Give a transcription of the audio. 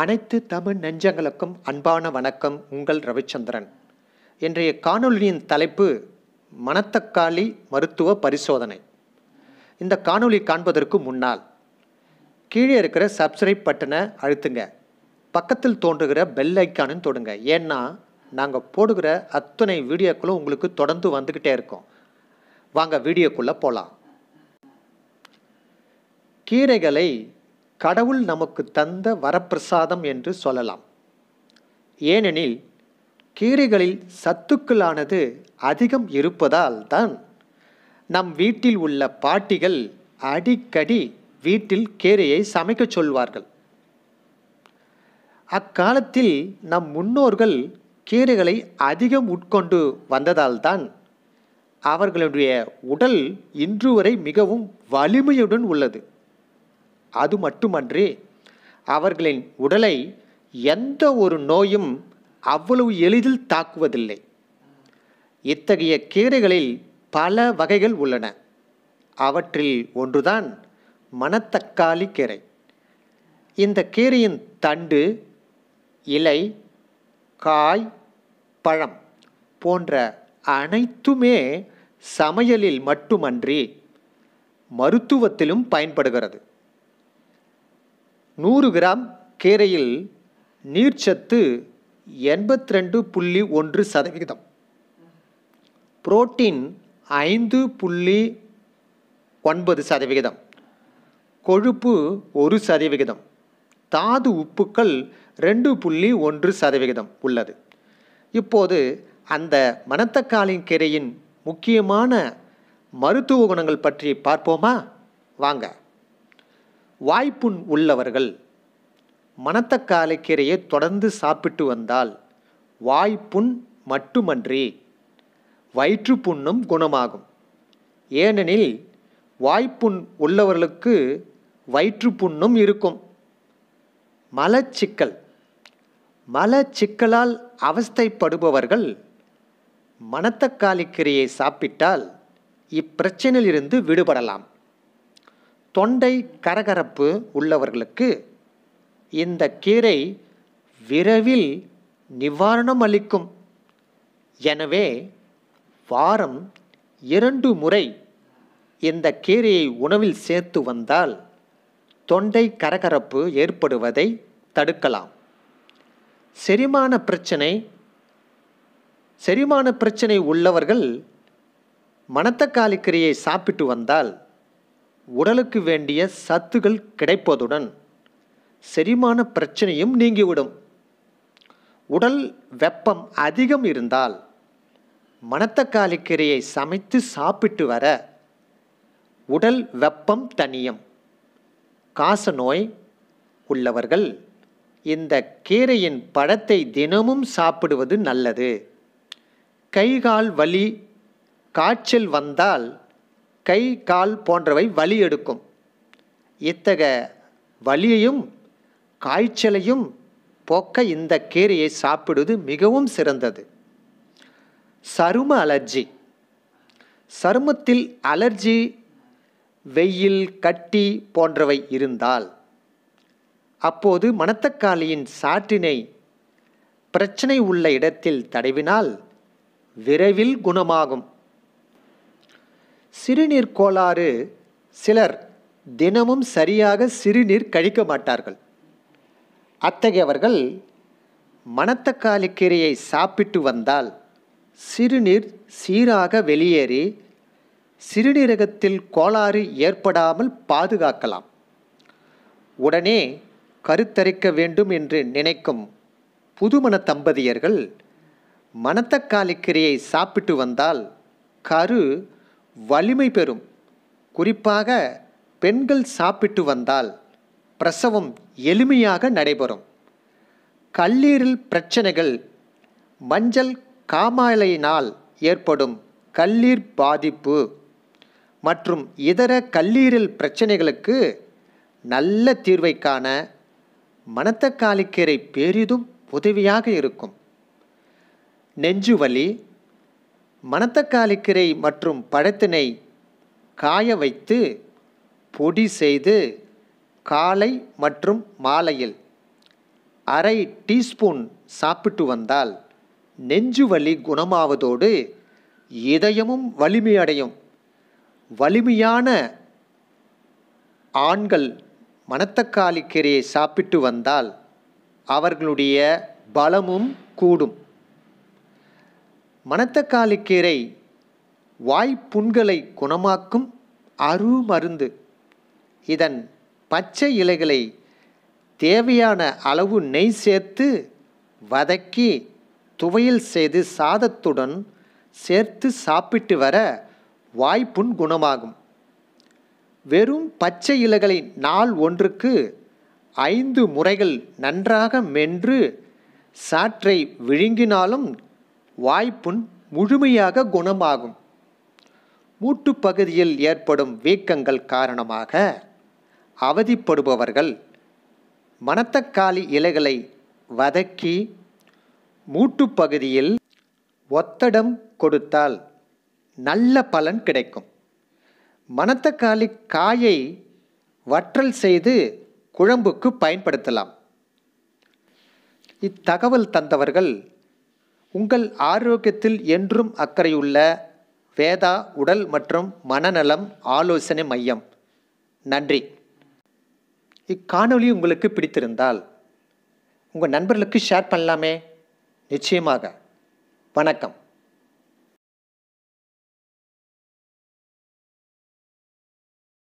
அனைத்து தமிழ் நெஞ்சங்களுக்கும் அன்பான வணக்கம் உங்கள் ரவிச்சந்திரன் இன்றைய காணொலியின் தலைப்பு மணத்தக்காளி மருத்துவ பரிசோதனை இந்த காணொலி காண்பதற்கு முன்னால் கீழே இருக்கிற சப்ஸ்கிரைப் பட்டனை அழுத்துங்க பக்கத்தில் தோன்றுகிற பெல் ஐக்கானும் தொடுங்க ஏன்னா நாங்கள் போடுகிற அத்தனை வீடியோக்களும் உங்களுக்கு தொடர்ந்து வந்துக்கிட்டே இருக்கோம் வாங்க வீடியோக்குள்ளே போகலாம் கீரைகளை கடவுள் நமக்கு தந்த வரப்பிரசாதம் என்று சொல்லலாம் ஏனெனில் கீரைகளில் சத்துக்களானது அதிகம் இருப்பதால் தான் நம் வீட்டில் உள்ள பாட்டிகள் அடிக்கடி வீட்டில் கீரையை சமைக்க சொல்வார்கள் அக்காலத்தில் நம் முன்னோர்கள் கீரைகளை அதிகம் உட்கொண்டு வந்ததால்தான் அவர்களுடைய உடல் இன்று வரை மிகவும் வலிமையுடன் உள்ளது அது மட்டுமன்றி அவர்களின் உடலை எந்த ஒரு நோயும் அவ்வளவு எளிதில் தாக்குவதில்லை இத்தகைய கீரைகளில் பல வகைகள் உள்ளன அவற்றில் ஒன்றுதான் மணத்தக்காளி கீரை இந்த கீரையின் தண்டு இலை காய் பழம் போன்ற அனைத்துமே சமையலில் மட்டுமன்றி மருத்துவத்திலும் பயன்படுகிறது நூறு கிராம் கீரையில் நீர்ச்சத்து எண்பத்தி ரெண்டு புள்ளி ஒன்று சதவிகிதம் புரோட்டீன் ஐந்து புள்ளி ஒன்பது சதவிகிதம் கொழுப்பு ஒரு சதவிகிதம் தாது உப்புக்கள் ரெண்டு புள்ளி ஒன்று சதவிகிதம் உள்ளது இப்போது அந்த மணத்தக்காளின் கீரையின் முக்கியமான மருத்துவ குணங்கள் பற்றி பார்ப்போமா வாங்க வாய்ப்புண் உள்ளவர்கள் மணத்தக்காலைக்கீரையை தொடர்ந்து சாப்பிட்டு வந்தால் வாய்ப்புண் மட்டுமன்றி வயிற்றுப்புண்ணும் குணமாகும் ஏனெனில் வாய்ப்புண் உள்ளவர்களுக்கு வயிற்றுப்புண்ணும் இருக்கும் மலச்சிக்கல் மலச்சிக்கலால் அவஸ்தைப்படுபவர்கள் மணத்தக்காலிக்கீரையை சாப்பிட்டால் இப்பிரச்சனையிலிருந்து விடுபடலாம் தொண்டை கரகரப்பு உள்ளவர்களுக்கு இந்த கீரை விரைவில் நிவாரணம் அளிக்கும் எனவே வாரம் இரண்டு முறை இந்த கீரையை உணவில் சேர்த்து வந்தால் தொண்டை கரகரப்பு ஏற்படுவதை தடுக்கலாம் செரிமான பிரச்சனை செரிமான பிரச்சனை உள்ளவர்கள் மணத்தக்காளி கீரையை சாப்பிட்டு வந்தால் உடலுக்கு வேண்டிய சத்துகள் கிடைப்பதுடன் செரிமான பிரச்சனையும் நீங்கிவிடும் உடல் வெப்பம் அதிகம் இருந்தால் மணத்தக்காளி கீரையை சமைத்து சாப்பிட்டு வர உடல் வெப்பம் தனியும் காச நோய் உள்ளவர்கள் இந்த கீரையின் பழத்தை தினமும் சாப்பிடுவது நல்லது கைகால் வலி காய்ச்சல் வந்தால் கை கால் போன்றவை வலி எடுக்கும் இத்தகைய வலியையும் காய்ச்சலையும் போக்க இந்த கீரையை சாப்பிடுவது மிகவும் சிறந்தது சரும அலர்ஜி சருமத்தில் அலர்ஜி வெயில் கட்டி போன்றவை இருந்தால் அப்போது மணத்தக்காளியின் சாற்றினை பிரச்சனை உள்ள இடத்தில் தடவினால் விரைவில் குணமாகும் சிறுநீர் கோளாறு சிலர் தினமும் சரியாக சிறுநீர் கழிக்க மாட்டார்கள் அத்தகையவர்கள் மணத்தக்காளி கீரையை சாப்பிட்டு வந்தால் சிறுநீர் சீராக வெளியேறி சிறுநீரகத்தில் கோளாறு ஏற்படாமல் பாதுகாக்கலாம் உடனே கருத்தரிக்க வேண்டும் என்று நினைக்கும் புதுமண தம்பதியர்கள் மணத்தக்காளி கீரையை சாப்பிட்டு வந்தால் கரு வலிமை பெறும் குறிப்பாக பெண்கள் சாப்பிட்டு வந்தால் பிரசவம் எளிமையாக நடைபெறும் கல்லீரல் பிரச்சனைகள் மஞ்சள் காமாலையினால் ஏற்படும் கல்லீர் பாதிப்பு மற்றும் இதர கல்லீரல் பிரச்சனைகளுக்கு நல்ல தீர்வை காண மணத்தக்காளிக்கீரை பெரிதும் உதவியாக இருக்கும் நெஞ்சுவலி மணத்தக்காளிக்கீரை மற்றும் பழத்தினை காய வைத்து பொடி செய்து காலை மற்றும் மாலையில் அரை டீஸ்பூன் சாப்பிட்டு வந்தால் நெஞ்சு வலி குணமாவதோடு இதயமும் வலிமையடையும் வலிமையான ஆண்கள் மணத்தக்காளி சாப்பிட்டு வந்தால் அவர்களுடைய பலமும் கூடும் மணத்தக்காளிக்கீரை வாய்ப்புண்களை குணமாக்கும் அரு மருந்து இதன் பச்சை இலைகளை தேவையான அளவு நெய் சேர்த்து வதக்கி துவையல் செய்து சாதத்துடன் சேர்த்து சாப்பிட்டு வர வாய்ப்புண் குணமாகும் வெறும் பச்சை இலைகளை நாள் ஒன்றுக்கு ஐந்து முறைகள் நன்றாக மென்று சாற்றை விழுங்கினாலும் வாய்ப்புண் முழுமையாக குணமாகும் மூட்டு பகுதியில் ஏற்படும் வீக்கங்கள் காரணமாக அவதிப்படுபவர்கள் மணத்தக்காளி இலைகளை வதக்கி மூட்டு பகுதியில் ஒத்தடம் கொடுத்தால் நல்ல பலன் கிடைக்கும் மணத்தக்காளி காயை வற்றல் செய்து குழம்புக்கு பயன்படுத்தலாம் இத்தகவல் தந்தவர்கள் உங்கள் ஆரோக்கியத்தில் என்றும் அக்கறையுள்ள வேதா உடல் மற்றும் மனநலம் ஆலோசனை மையம் நன்றி இக்காணொலி உங்களுக்கு பிடித்திருந்தால் உங்கள் நண்பர்களுக்கு ஷேர் பண்ணலாமே நிச்சயமாக வணக்கம்